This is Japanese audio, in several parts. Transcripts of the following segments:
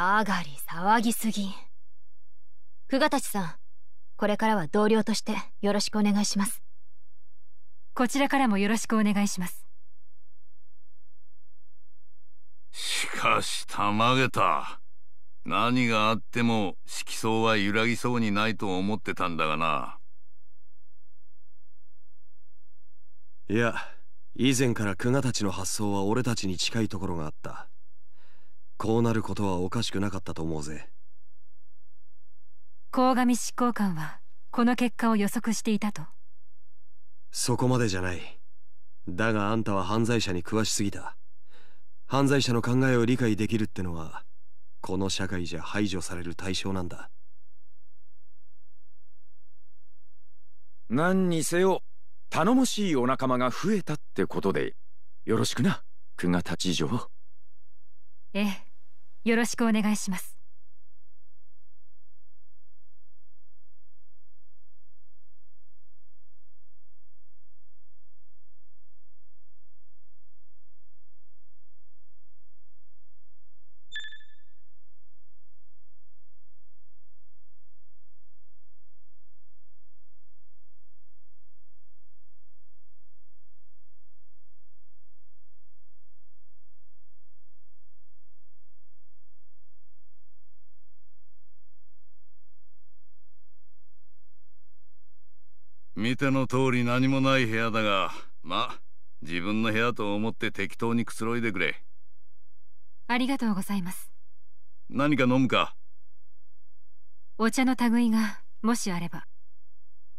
かがり騒ぎすぎ久我達さんこれからは同僚としてよろしくお願いしますこちらからもよろしくお願いしますしかしたまげた何があっても色相は揺らぎそうにないと思ってたんだがないや以前から久我たちの発想は俺たちに近いところがあったこうなることはおかしくなかったと思うぜ鴻上執行官はこの結果を予測していたとそこまでじゃないだがあんたは犯罪者に詳しすぎた犯罪者の考えを理解できるってのはこの社会じゃ排除される対象なんだ何にせよ頼もしいお仲間が増えたってことでよろしくな久我たちええよろしくお願いします見ての通り何もない部屋だがまあ自分の部屋と思って適当にくつろいでくれありがとうございます何か飲むかお茶の類がもしあれば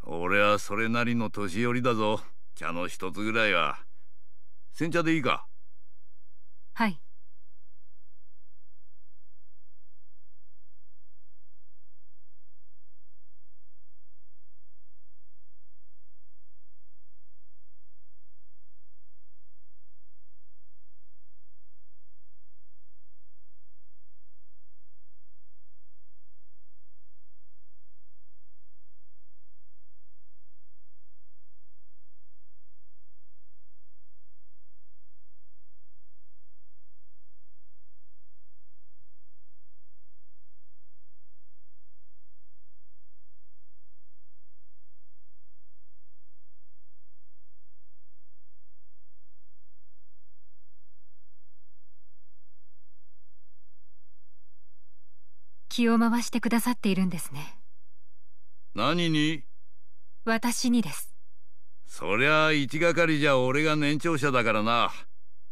俺はそれなりの年寄りだぞ茶の一つぐらいは煎茶でいいかはい気を回してくださっているんですね何に私にですそりゃ一係じゃ俺が年長者だからな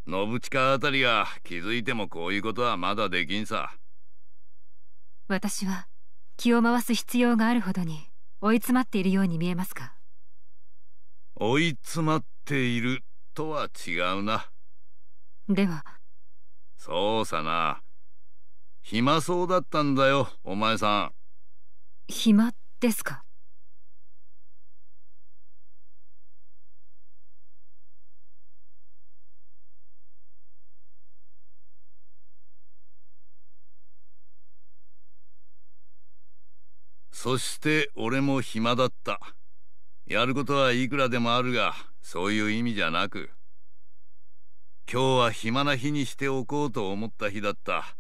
信近あたりが気づいてもこういうことはまだできんさ私は気を回す必要があるほどに追い詰まっているように見えますか追い詰まっているとは違うなではそうさな暇そうだったんだよお前さん暇ですかそして俺も暇だったやることはいくらでもあるがそういう意味じゃなく今日は暇な日にしておこうと思った日だった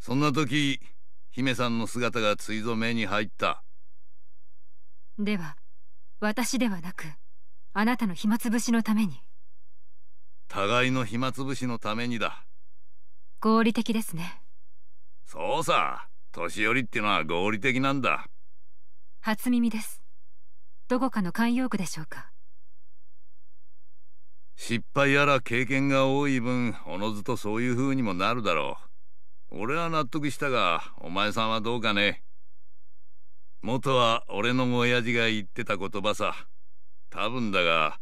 そんな時姫さんの姿がついぞ目に入ったでは私ではなくあなたの暇つぶしのために互いの暇つぶしのためにだ合理的ですねそうさ年寄りってのは合理的なんだ初耳ですどこかの慣用句でしょうか失敗やら経験が多い分おのずとそういう風にもなるだろう俺は納得したがお前さんはどうかね元は俺の親父が言ってた言葉さ多分だが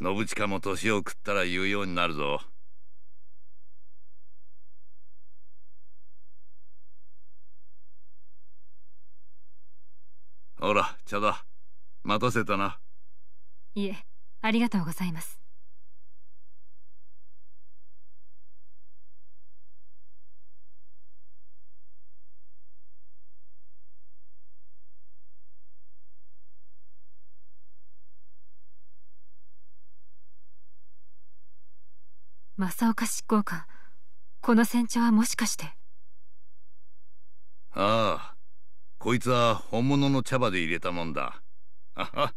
信近も年を食ったら言うようになるぞほら茶だ待たせたないえありがとうございます正岡執行官この船長はもしかしてああこいつは本物の茶葉で入れたもんだあは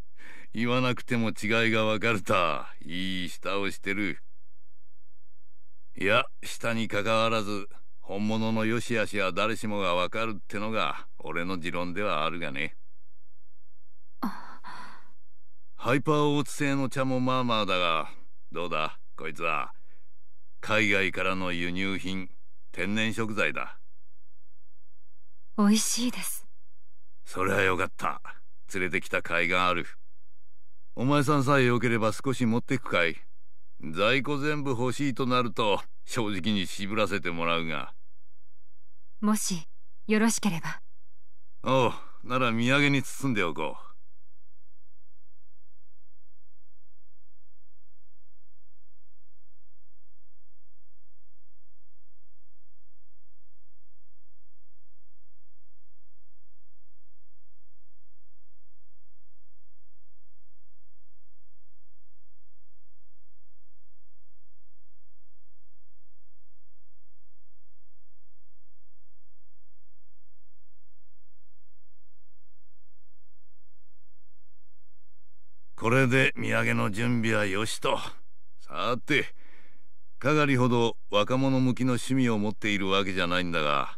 言わなくても違いがわかるたいい舌をしてるいや舌にかかわらず本物のよしあしは誰しもがわかるってのが俺の持論ではあるがねハイパーオーツ製の茶もまあまあだがどうだこいつは海外からの輸入品天然食材だ美味しいですそれはよかった連れてきた甲斐があるお前さんさえよければ少し持ってくかい在庫全部欲しいとなると正直に渋らせてもらうがもしよろしければおうなら土産に包んでおこうれで土産の準備はよしとさてかがりほど若者向きの趣味を持っているわけじゃないんだが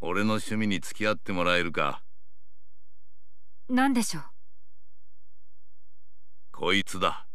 俺の趣味に付き合ってもらえるか何でしょうこいつだ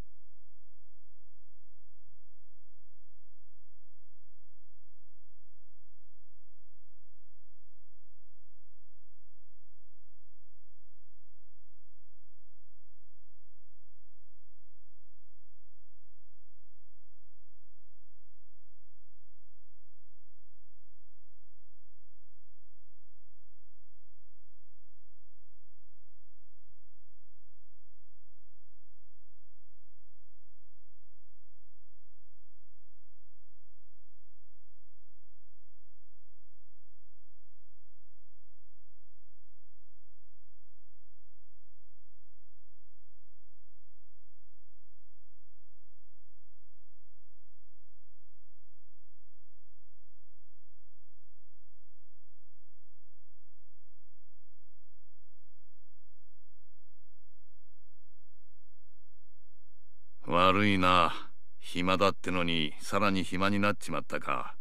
いな暇だってのにさらに暇になっちまったか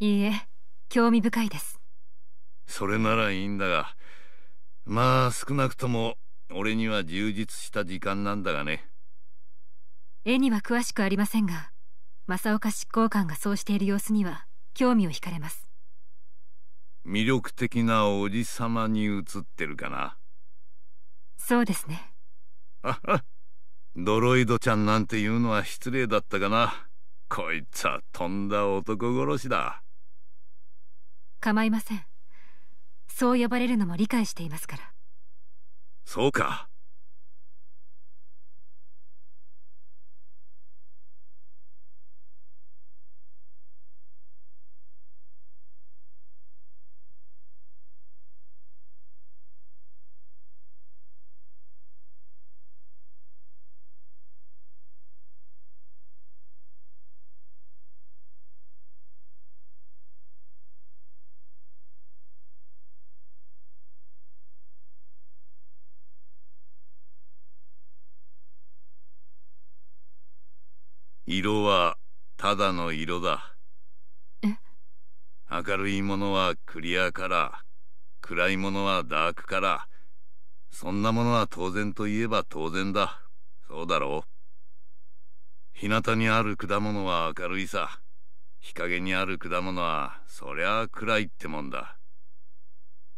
いいえ興味深いですそれならいいんだがまあ少なくとも俺には充実した時間なんだがね絵には詳しくありませんが正岡執行官がそうしている様子には興味を惹かれます魅力的なおじさまに映ってるかなそうですねあはドロイドちゃんなんて言うのは失礼だったがなこいつはとんだ男殺しだ構いませんそう呼ばれるのも理解していますからそうか色はただの色だ明るいものはクリアカラー暗いものはダークカラーそんなものは当然といえば当然だそうだろう日向にある果物は明るいさ日陰にある果物はそりゃ暗いってもんだ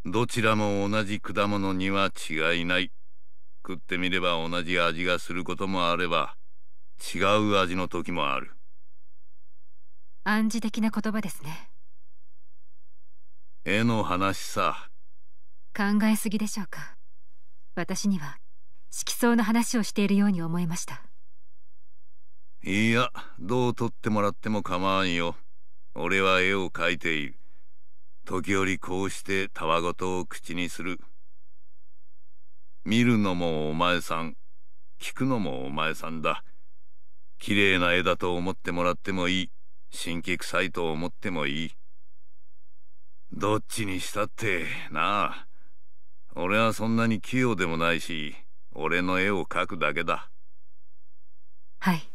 どちらも同じ果物には違いない食ってみれば同じ味がすることもあれば違う味の時もある暗示的な言葉ですね絵の話さ考えすぎでしょうか私には色相の話をしているように思いましたいやどう取ってもらっても構わんよ俺は絵を描いている時折こうしてたわごとを口にする見るのもお前さん聞くのもお前さんだ綺麗な絵だと思ってもらってもいい。神器臭いと思ってもいい。どっちにしたって、なあ。俺はそんなに器用でもないし、俺の絵を描くだけだ。はい。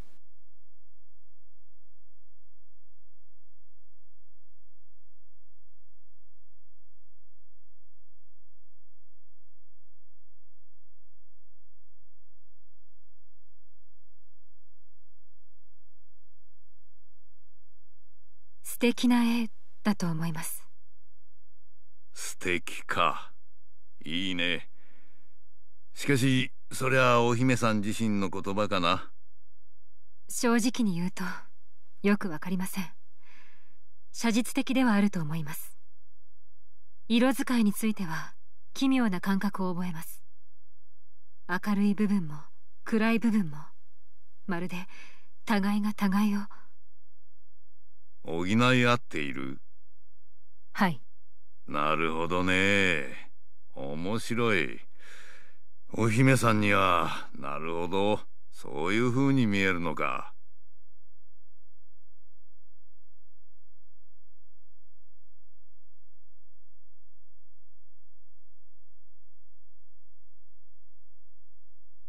素敵な絵だと思います素敵かいいねしかしそりゃお姫さん自身の言葉かな正直に言うとよくわかりません写実的ではあると思います色使いについては奇妙な感覚を覚えます明るい部分も暗い部分もまるで互いが互いを補い合っているはいなるほどね面白いお姫さんにはなるほどそういうふうに見えるのか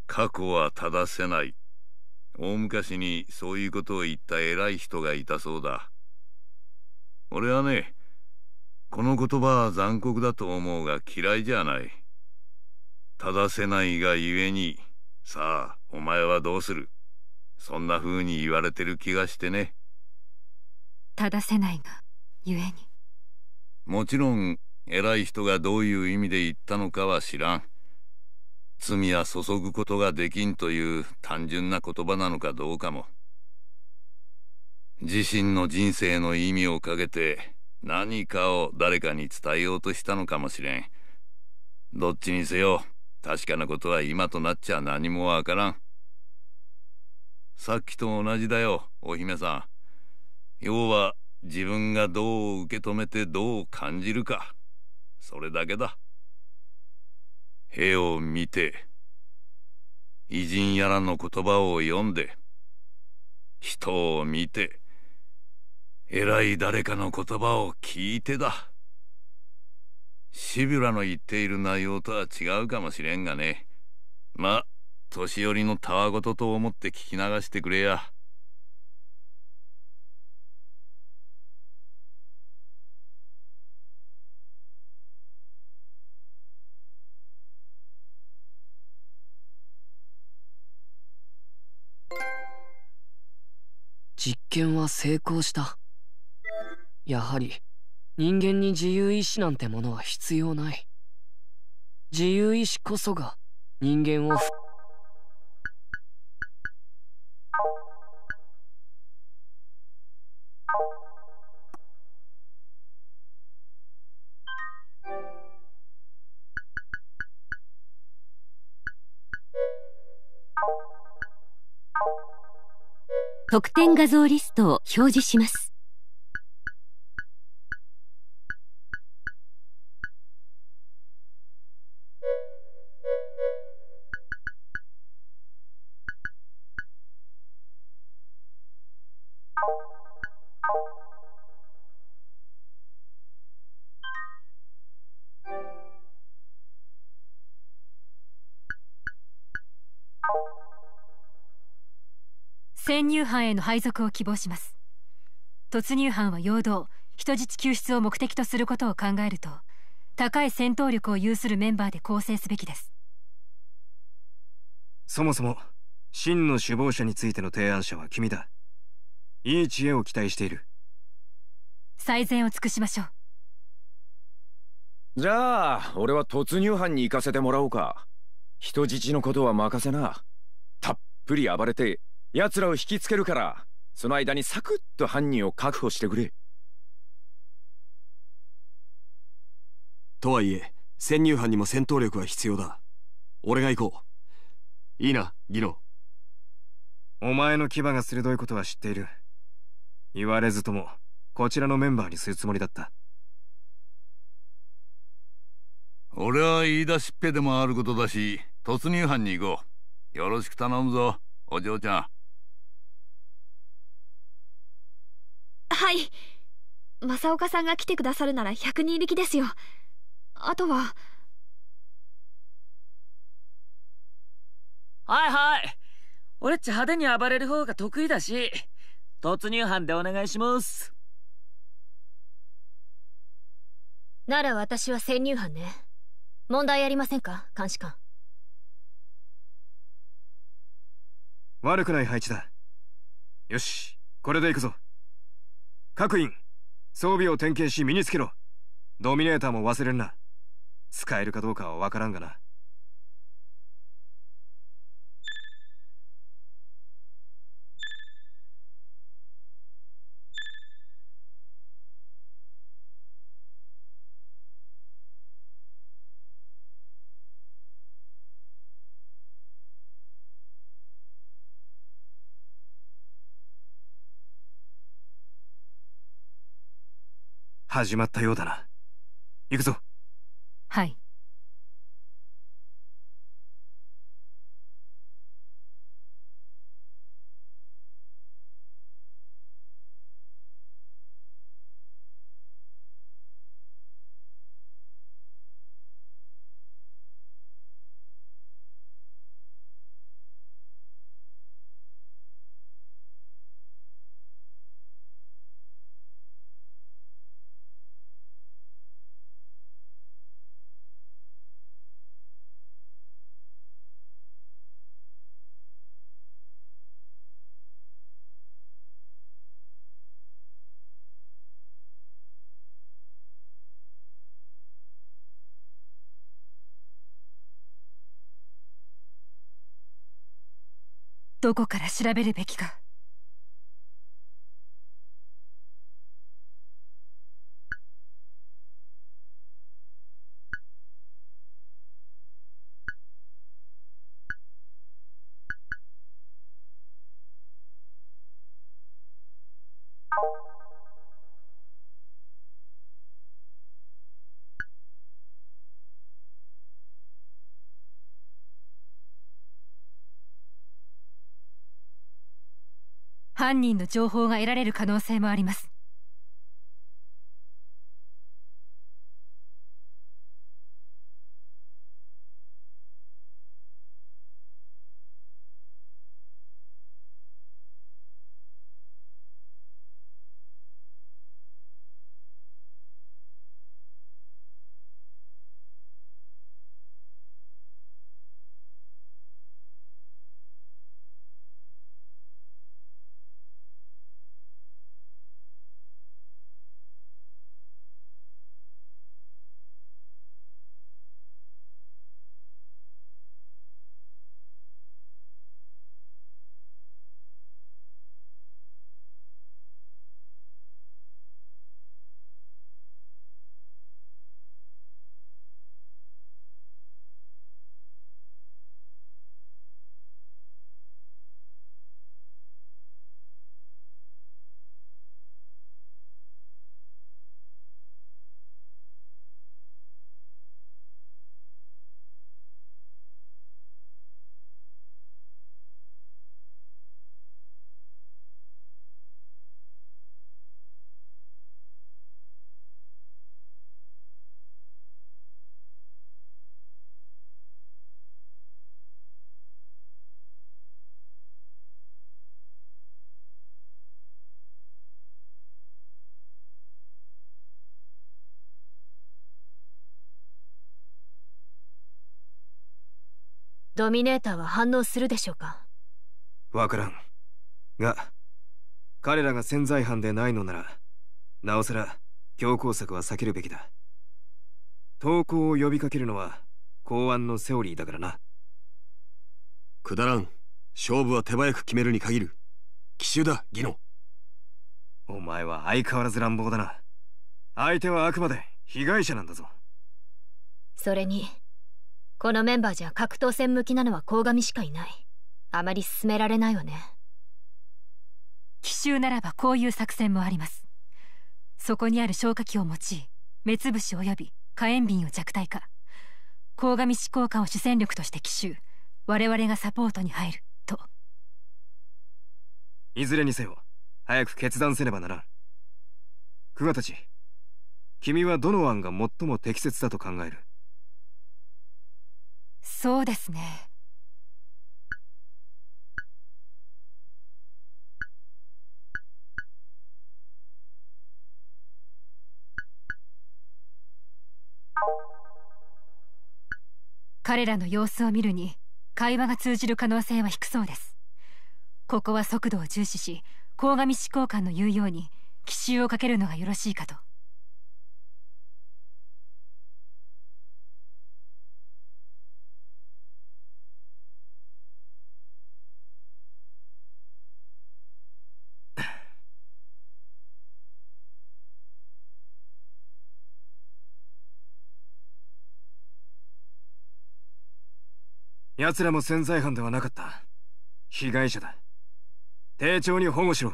過去は正せない大昔にそういうことを言った偉い人がいたそうだ俺はねこの言葉は残酷だと思うが嫌いじゃない正せないがゆえにさあお前はどうするそんな風に言われてる気がしてね正せないがゆえにもちろん偉い人がどういう意味で言ったのかは知らん罪は注ぐことができんという単純な言葉なのかどうかも自身の人生の意味をかけて何かを誰かに伝えようとしたのかもしれんどっちにせよ確かなことは今となっちゃ何もわからんさっきと同じだよお姫さん要は自分がどう受け止めてどう感じるかそれだけだ絵を見て偉人やらの言葉を読んで人を見て偉い誰かの言葉を聞いてだ。シビュラの言っている内容とは違うかもしれんがね。まあ、年寄りのたわごとと思って聞き流してくれや。実験は成功した。やはり人間に自由意志なんてものは必要ない自由意志こそが人間を特典画像リストを表示します。潜入班への配属を希望します突入班は陽動人質救出を目的とすることを考えると高い戦闘力を有するメンバーで構成すべきですそもそも真の首謀者についての提案者は君だいい知恵を期待している最善を尽くしましょうじゃあ俺は突入班に行かせてもらおうか人質のことは任せなたっぷり暴れて奴らを引きつけるからその間にサクッと犯人を確保してくれとはいえ潜入犯にも戦闘力は必要だ俺が行こういいなギロお前の牙が鋭いことは知っている言われずともこちらのメンバーにするつもりだった俺は言い出しっぺでもあることだし突入班に行こうよろしく頼むぞお嬢ちゃんはい正岡さんが来てくださるなら100人力ですよあとははいはい俺っち派手に暴れる方が得意だし突入班でお願いしますなら私は潜入班ね問題ありませんか監視官悪くない配置だよしこれで行くぞ各員、装備を点検し身につけろ。ドミネーターも忘れるな。使えるかどうかは分からんがな。始まったようだな行くぞはいどこから調べるべきか犯人の情報が得られる可能性もありますドミネーターは反応するでしょうかわからんが彼らが潜在犯でないのならなおさら強硬策は避けるべきだ投降を呼びかけるのは公安のセオリーだからなくだらん勝負は手早く決めるに限る奇襲だギノお前は相変わらず乱暴だな相手はあくまで被害者なんだぞそれにこのメンバーじゃ格闘戦向きなのは鴻上しかいないあまり進められないわね奇襲ならばこういう作戦もありますそこにある消火器を用い目つぶし及び火炎瓶を弱体化鴻上執行官を主戦力として奇襲我々がサポートに入るといずれにせよ早く決断せねばならん久我たち君はどの案が最も適切だと考えるそうですね彼らの様子を見るに会話が通じる可能性は低そうですここは速度を重視し鴻上執行官の言うように奇襲をかけるのがよろしいかと奴らも潜在犯ではなかった。被害者だ。丁重に保護しろ。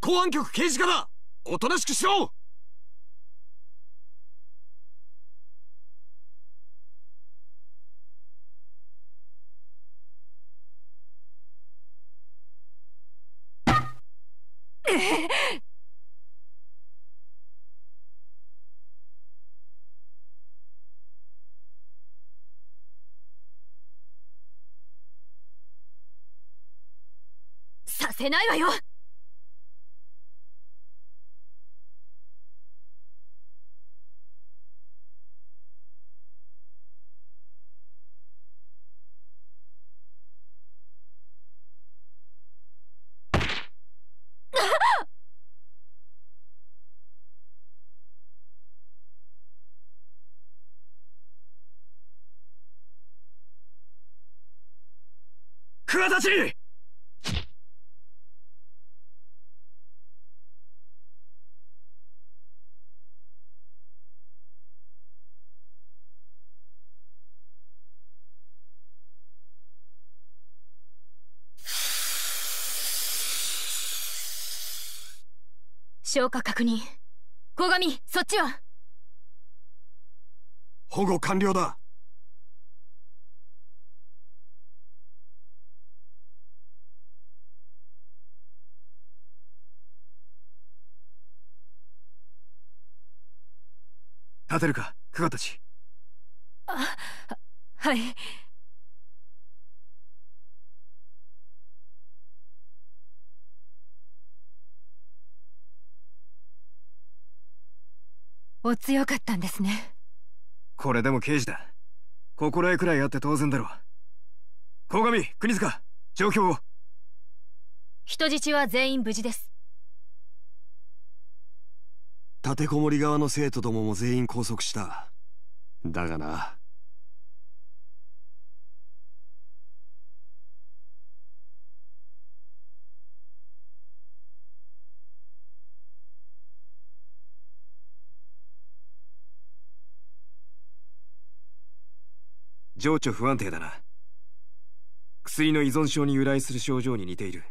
公安局刑事課だおとなしくしろせないわよクワち消火確認小神そっちは保護完了だ立てるか久我たちあはいお強かったんですねこれでも刑事だ心得くらいあって当然だろう鴻上国塚状況を人質は全員無事です立てこもり側の生徒どもも全員拘束しただがな情緒不安定だな薬の依存症に由来する症状に似ている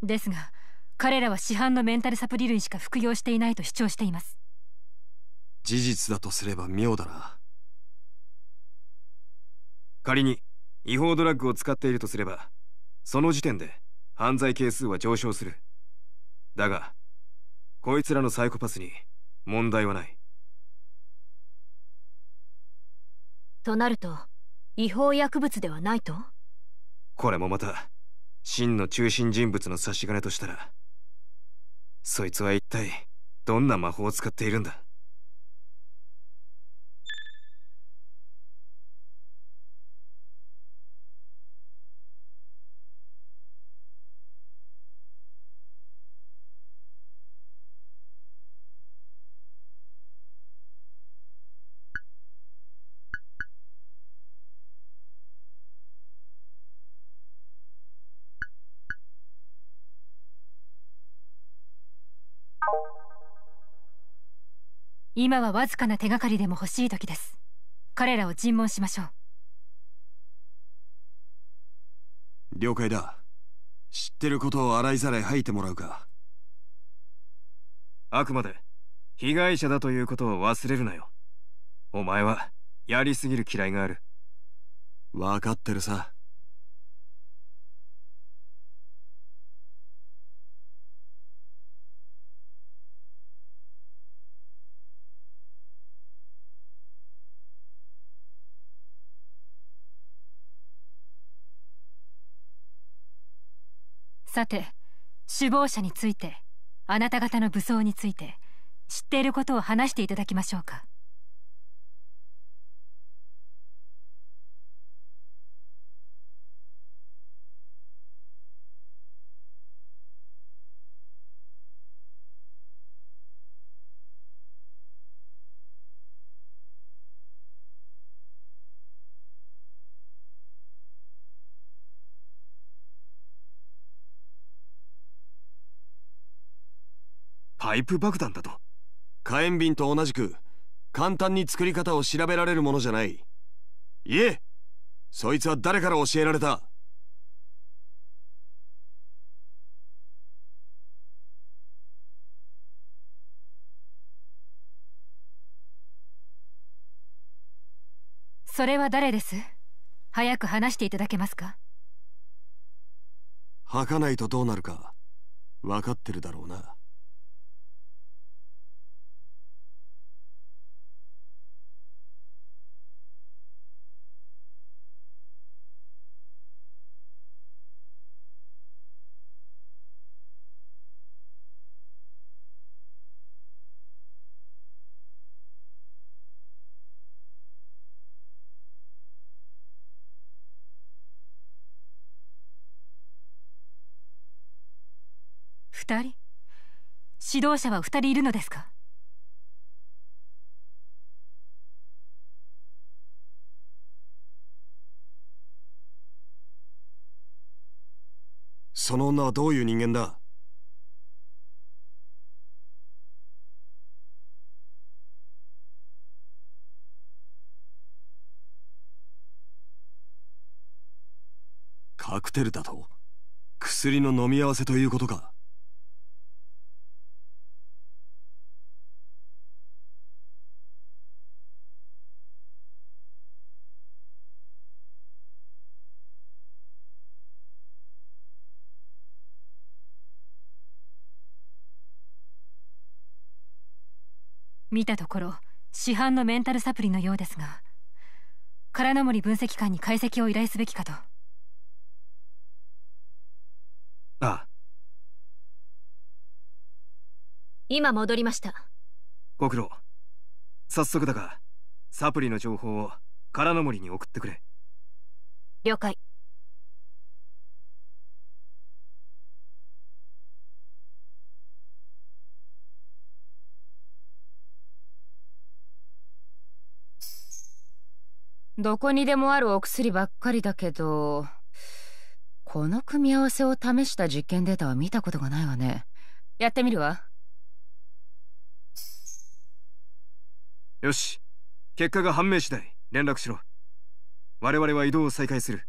ですが彼らは市販のメンタルサプリ類しか服用していないと主張しています事実だとすれば妙だな仮に違法ドラッグを使っているとすればその時点で犯罪係数は上昇するだがこいつらのサイコパスに問題はないとなると違法薬物ではないとこれもまた真の中心人物の差し金としたらそいつは一体どんな魔法を使っているんだ今はわずかな手がかりでも欲しい時です彼らを尋問しましょう了解だ知ってることを洗いざらい吐いてもらうかあくまで被害者だということを忘れるなよお前はやりすぎる嫌いがある分かってるささて首謀者についてあなた方の武装について知っていることを話していただきましょうかパイプ爆弾だと火炎瓶と同じく簡単に作り方を調べられるものじゃないいえそいつは誰から教えられたそれは誰です早く話していただけますか吐かないとどうなるか分かってるだろうな導者は人いるのですかその女はどういう人間だカクテルだと薬の飲み合わせということか見たところ市販のメンタルサプリのようですがの森分析官に解析を依頼すべきかとああ今戻りましたご苦労早速だがサプリの情報をの森に送ってくれ了解どこにでもあるお薬ばっかりだけどこの組み合わせを試した実験データは見たことがないわねやってみるわよし結果が判明次第連絡しろ我々は移動を再開する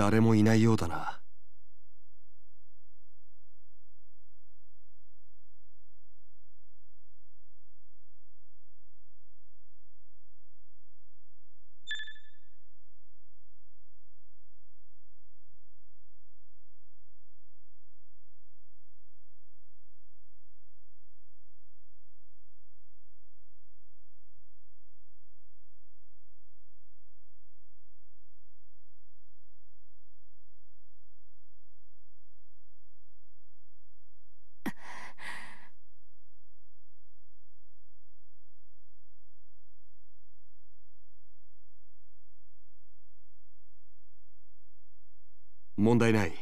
誰もいないようだな題ない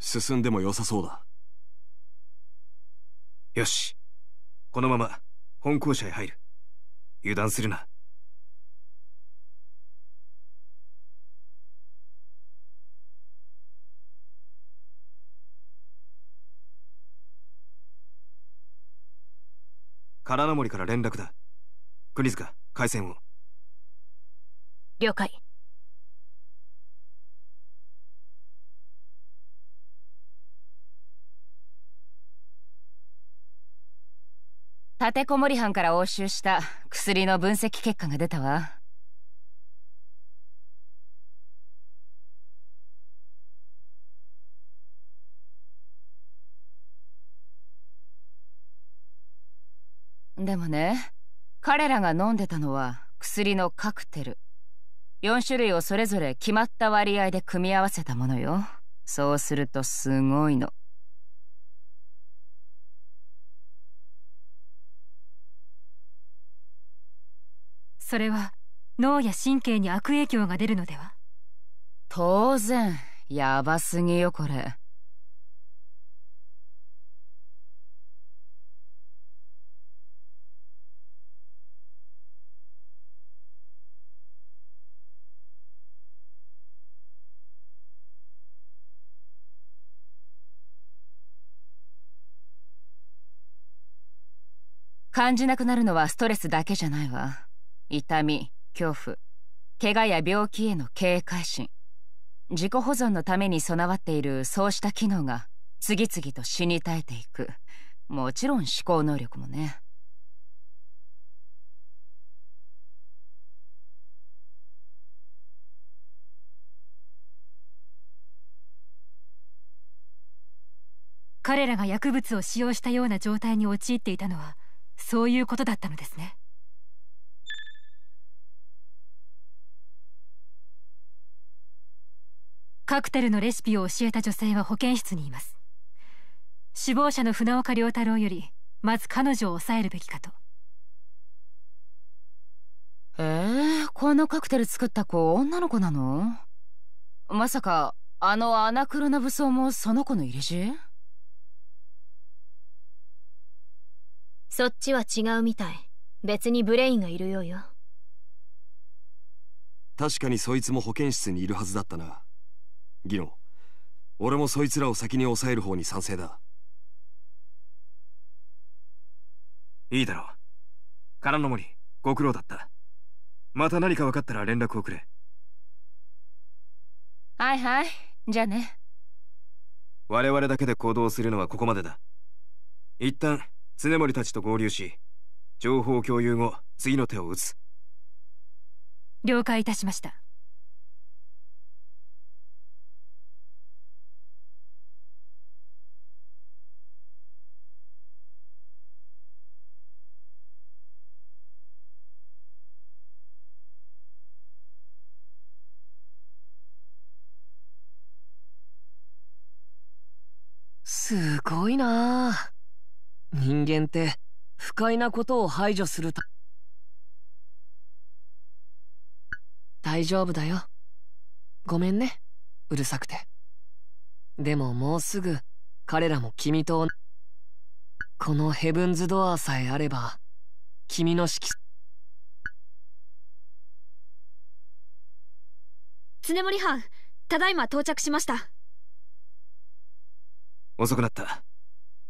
進んでも良さそうだよしこのまま本校舎へ入る油断するな金森から連絡だ国塚回線を了解立てこもり犯から押収した薬の分析結果が出たわでもね彼らが飲んでたのは薬のカクテル4種類をそれぞれ決まった割合で組み合わせたものよそうするとすごいのそれは脳や神経に悪影響が出るのでは当然やばすぎよこれ感じなくなるのはストレスだけじゃないわ痛み恐怖怪我や病気への警戒心自己保存のために備わっているそうした機能が次々と死に絶えていくもちろん思考能力もね彼らが薬物を使用したような状態に陥っていたのはそういうことだったのですねカクテルのレシピを教えた女性は保健室にいます死亡者の船岡良太郎よりまず彼女を抑えるべきかとえー、このカクテル作った子女の子なのまさかあのアナクロな武装もその子の入れ知そっちは違うみたい別にブレインがいるようよ確かにそいつも保健室にいるはずだったなギノ俺もそいつらを先に抑える方に賛成だいいだろう空の森ご苦労だったまた何か分かったら連絡をくれはいはいじゃあね我々だけで行動するのはここまでだ一旦常森たちと合流し情報共有後次の手を打つ了解いたしましたごいな人間って不快なことを排除するた大丈夫だよごめんねうるさくてでももうすぐ彼らも君とこのヘブンズ・ドアさえあれば君の色常森藩ただいま到着しました遅くなった。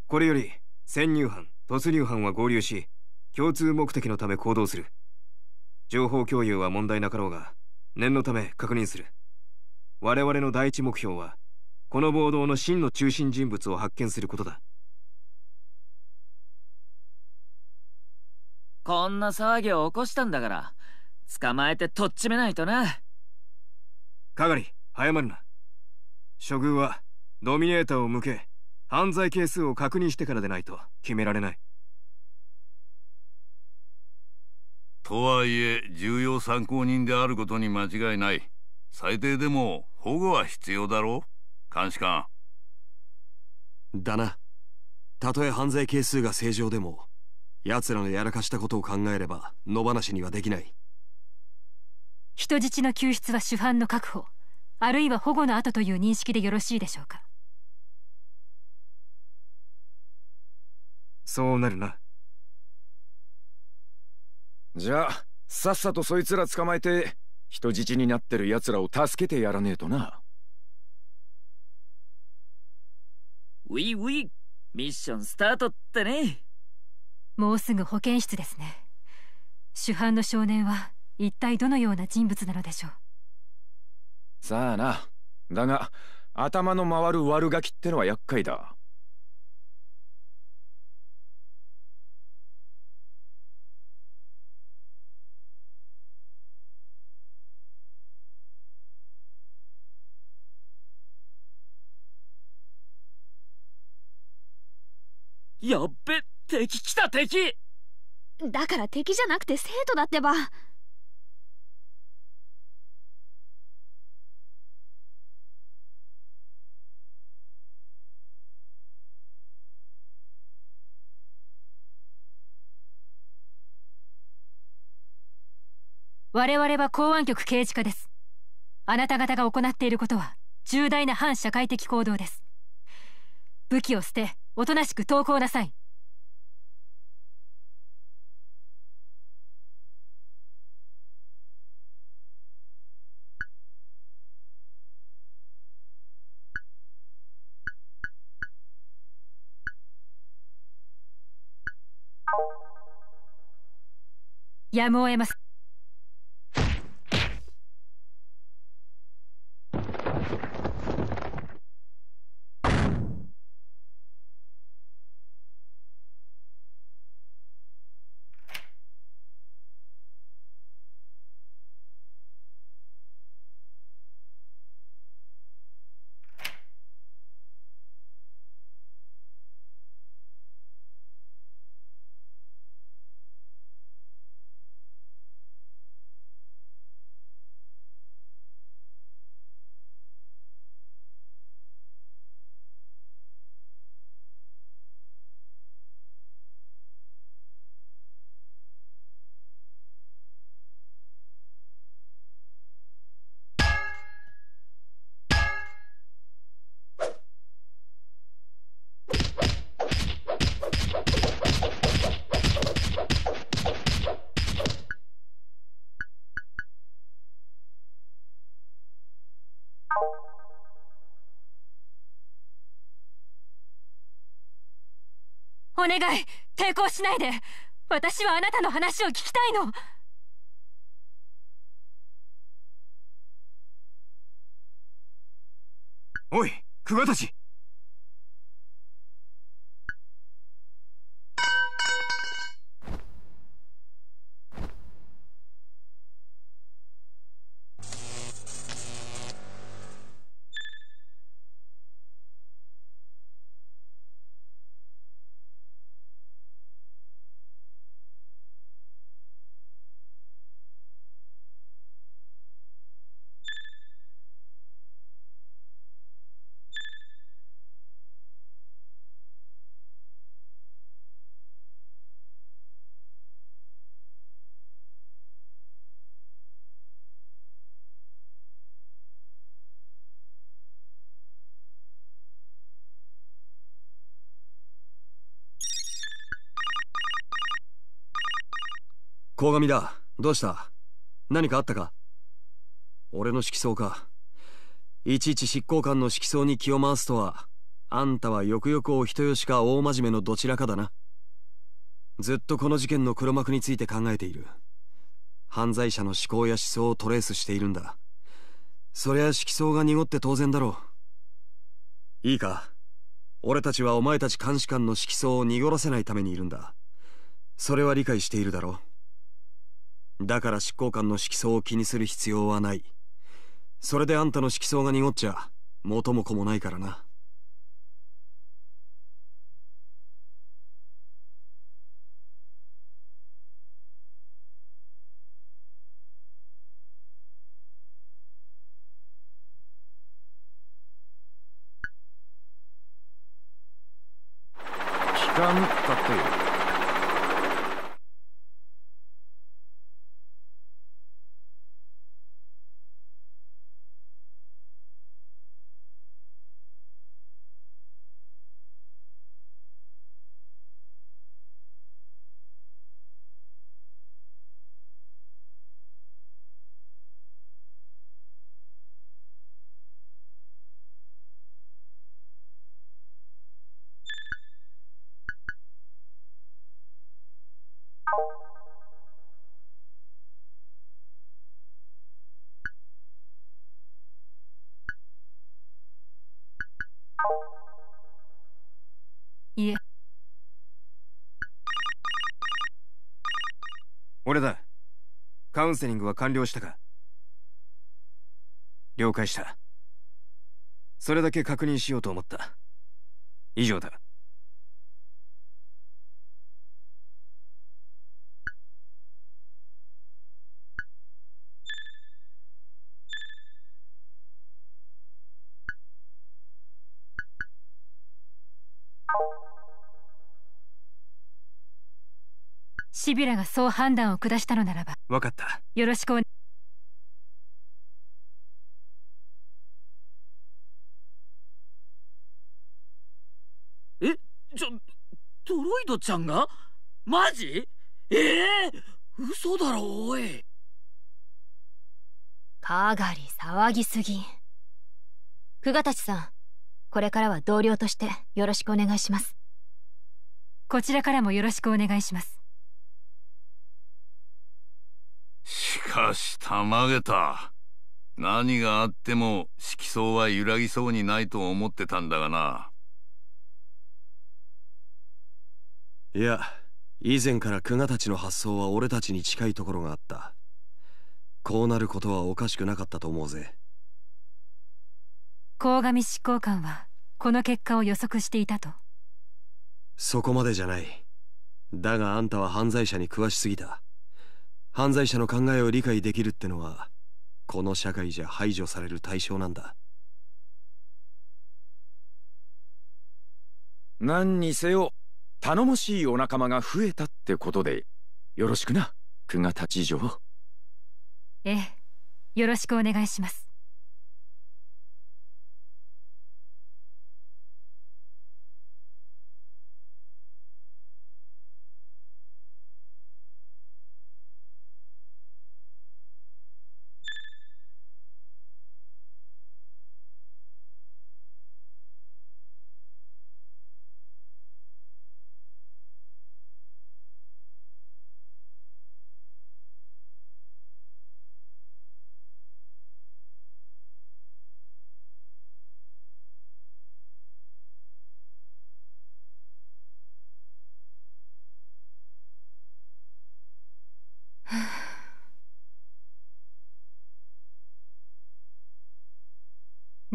これより、潜入班、突入班は合流し、共通目的のため行動する。情報共有は問題なかろうが、念のため確認する。我々の第一目標は、この暴動の真の中心人物を発見することだ。こんな騒ぎを起こしたんだから、捕まえてとっちめないとな。かがり、早まるな。処遇は、ドミネーターを向け、犯罪係数を確認してからでないと決められないとはいえ重要参考人であることに間違いない最低でも保護は必要だろう監視官だなたとえ犯罪係数が正常でも奴らのやらかしたことを考えれば野放しにはできない人質の救出は主犯の確保あるいは保護の後という認識でよろしいでしょうかそうなるなじゃあさっさとそいつら捕まえて人質になってる奴らを助けてやらねえとなウィウィミッションスタートってねもうすぐ保健室ですね主犯の少年は一体どのような人物なのでしょうさあなだが頭の回る悪ガキってのは厄介だやっべ敵来た敵だから敵じゃなくて生徒だってば我々は公安局刑事課ですあなた方が行っていることは重大な反社会的行動です武器を捨ておとなしく投降なさいやむを得ます願い抵抗しないで私はあなたの話を聞きたいのおいクマたち鴻上だどうした何かあったか俺の色相かいちいち執行官の色相に気を回すとはあんたはよくよくお人よしか大真面目のどちらかだなずっとこの事件の黒幕について考えている犯罪者の思考や思想をトレースしているんだそりゃ色相が濁って当然だろういいか俺たちはお前たち監視官の色相を濁らせないためにいるんだそれは理解しているだろうだから執行官の色相を気にする必要はないそれであんたの色相が濁っちゃ元も子もないからなウンセリングは完了したか了解した。それだけ確認しようと思った。以上だ。シビラがそう判断を下したのならば分かったよろしくおえちょドロイドちゃんがマジええー、嘘だろおいかがり騒ぎすぎ久我たちさんこれからは同僚としてよろしくお願いしますこちらからもよろしくお願いしますしかし、たまげた。何があっても色相は揺らぎそうにないと思ってたんだがな。いや、以前から久我たちの発想は俺たちに近いところがあった。こうなることはおかしくなかったと思うぜ。鴻上執行官はこの結果を予測していたとそこまでじゃないだがあんたは犯罪者に詳しすぎた犯罪者の考えを理解できるってのはこの社会じゃ排除される対象なんだ何にせよ頼もしいお仲間が増えたってことでよろしくな久我立城ええよろしくお願いします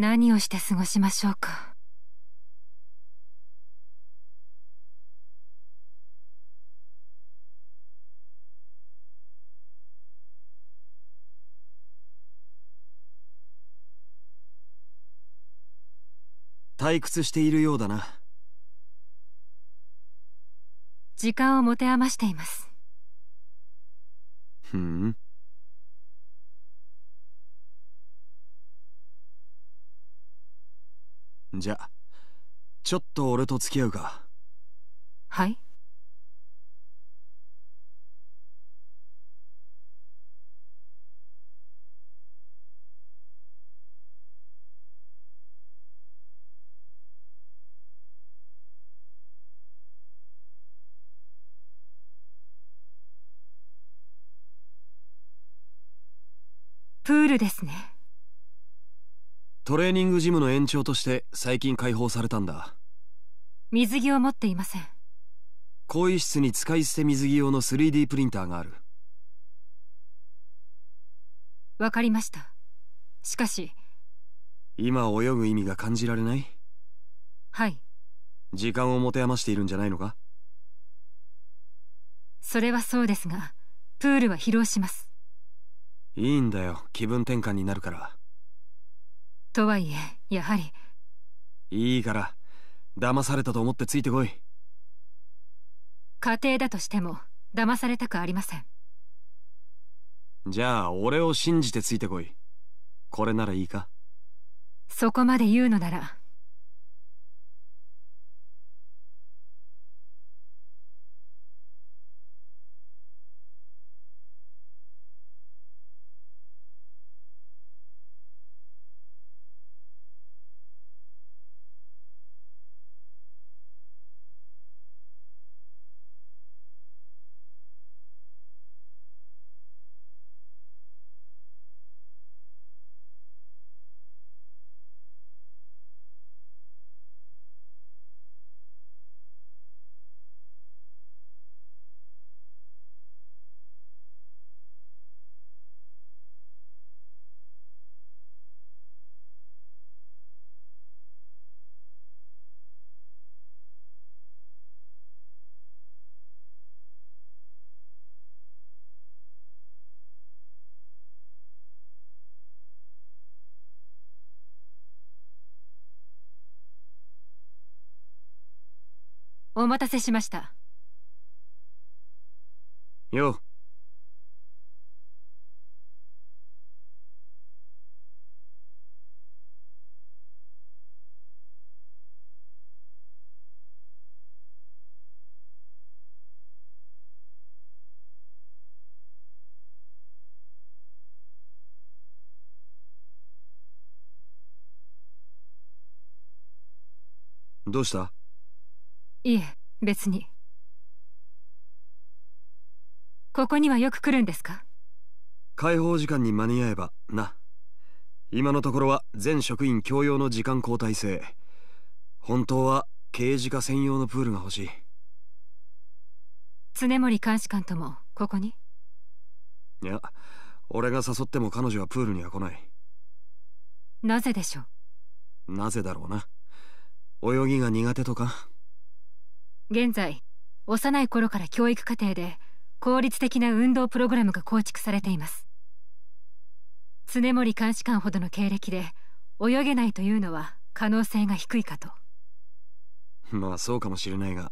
何をして過ごしましょうか退屈しているようだな時間を持て余していますふんじゃちょっと俺と付き合うかはいプールですね。トレーニングジムの延長として最近解放されたんだ水着を持っていません更衣室に使い捨て水着用の 3D プリンターがあるわかりましたしかし今泳ぐ意味が感じられないはい時間を持て余しているんじゃないのかそれはそうですがプールは疲労しますいいんだよ気分転換になるからとはいえやはりいいから騙されたと思ってついてこい家庭だとしても騙されたくありませんじゃあ俺を信じてついてこいこれならいいかそこまで言うのならお待たせしましたようどうしたいえ別にここにはよく来るんですか解放時間に間に合えばな今のところは全職員共用の時間交代制本当は刑事課専用のプールが欲しい常森監視官ともここにいや俺が誘っても彼女はプールには来ないなぜでしょうなぜだろうな泳ぎが苦手とか現在幼い頃から教育課程で効率的な運動プログラムが構築されています常森監視官ほどの経歴で泳げないというのは可能性が低いかとまあそうかもしれないが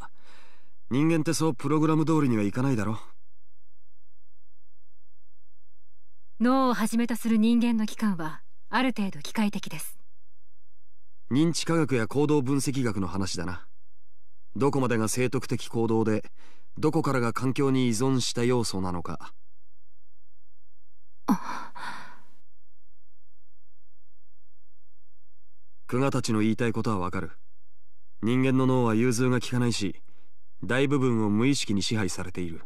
人間ってそうプログラム通りにはいかないだろ脳をはじめとする人間の器官はある程度機械的です認知科学や行動分析学の話だなどこまでが生徳的行動でどこからが環境に依存した要素なのか久我たちの言いたいことはわかる人間の脳は融通が利かないし大部分を無意識に支配されている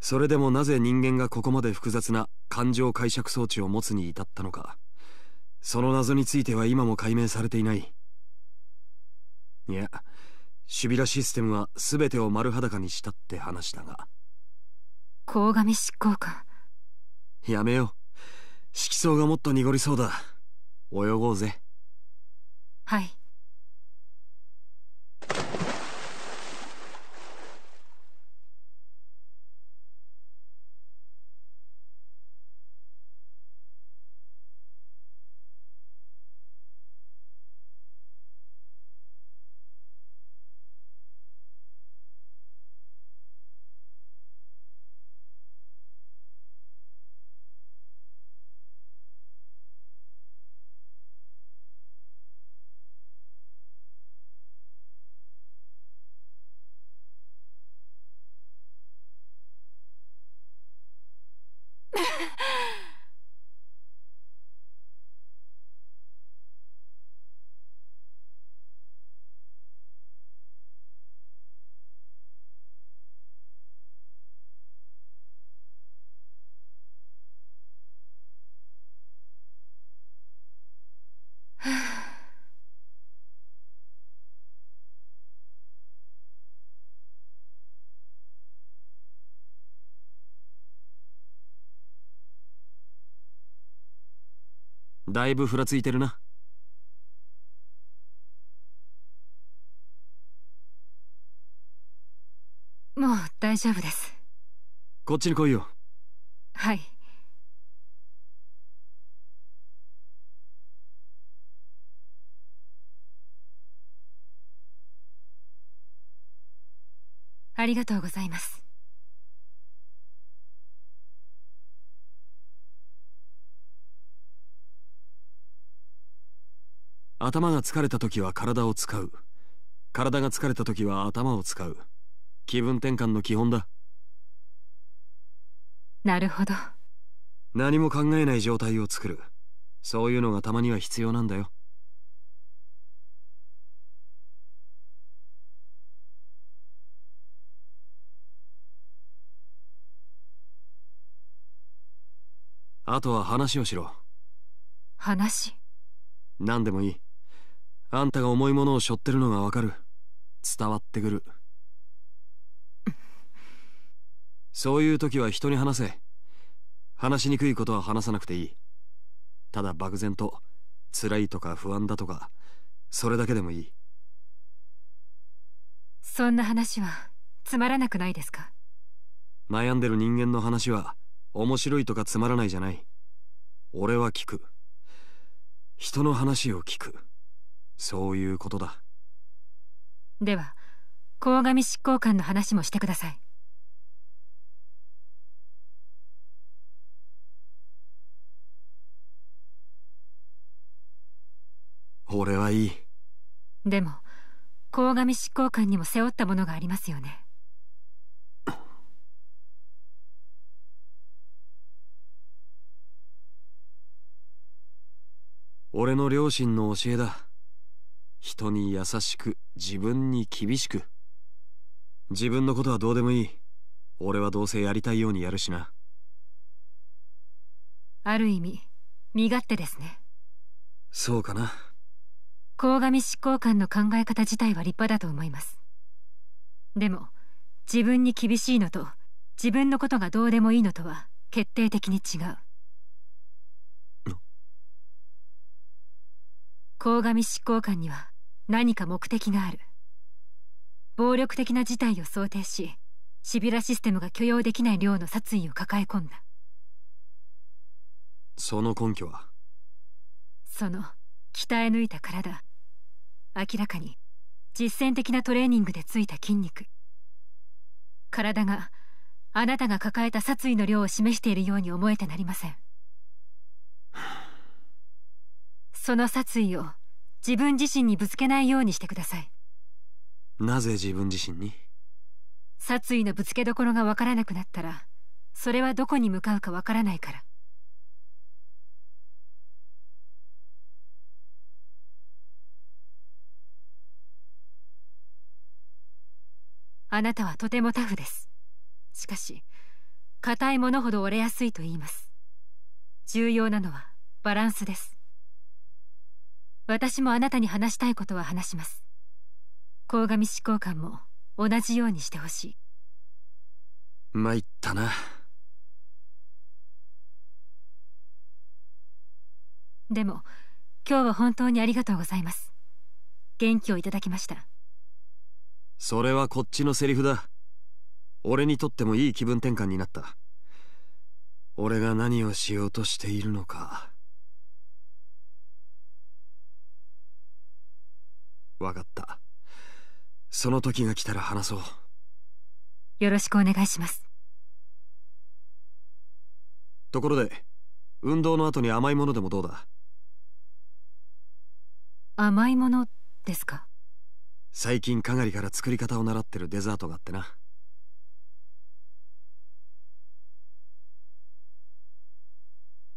それでもなぜ人間がここまで複雑な感情解釈装置を持つに至ったのかその謎については今も解明されていないいやシビラシステムは全てを丸裸にしたって話だが鴻上執行官やめよう色相がもっと濁りそうだ泳ごうぜはいだいぶふらついてるなもう大丈夫ですこっちに来いよはいありがとうございます頭が疲れた時は体を使う体が疲れた時は頭を使う気分転換の基本だなるほど何も考えない状態を作るそういうのがたまには必要なんだよあとは話をしろ話何でもいいあんたが重いものを背負ってるのがわかる伝わってくるそういう時は人に話せ話しにくいことは話さなくていいただ漠然と辛いとか不安だとかそれだけでもいいそんな話はつまらなくないですか悩んでる人間の話は面白いとかつまらないじゃない俺は聞く人の話を聞くそういうことだでは鴻上執行官の話もしてください俺はいいでも鴻上執行官にも背負ったものがありますよね俺の両親の教えだ人に優しく自分に厳しく自分のことはどうでもいい俺はどうせやりたいようにやるしなある意味身勝手ですねそうかな鴻上執行官の考え方自体は立派だと思いますでも自分に厳しいのと自分のことがどうでもいいのとは決定的に違う鴻上執行官には何か目的がある暴力的な事態を想定しシビラシステムが許容できない量の殺意を抱え込んだその根拠はその鍛え抜いた体明らかに実践的なトレーニングでついた筋肉体があなたが抱えた殺意の量を示しているように思えてなりません その殺意を自分自身にぶつけないようにしてくださいなぜ自分自身に殺意のぶつけどころがわからなくなったらそれはどこに向かうかわからないからあなたはとてもタフですしかし硬いものほど折れやすいと言います重要なのはバランスです私もあなたに話したいことは話します鴻上執行官も同じようにしてほしい参ったなでも今日は本当にありがとうございます元気をいただきましたそれはこっちのセリフだ俺にとってもいい気分転換になった俺が何をしようとしているのか分かったその時が来たら話そうよろしくお願いしますところで運動の後に甘いものでもどうだ甘いものですか最近かがりから作り方を習ってるデザートがあってな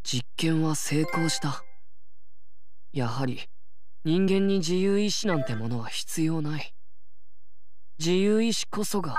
実験は成功したやはり人間に自由意志なんてものは必要ない自由意志こそが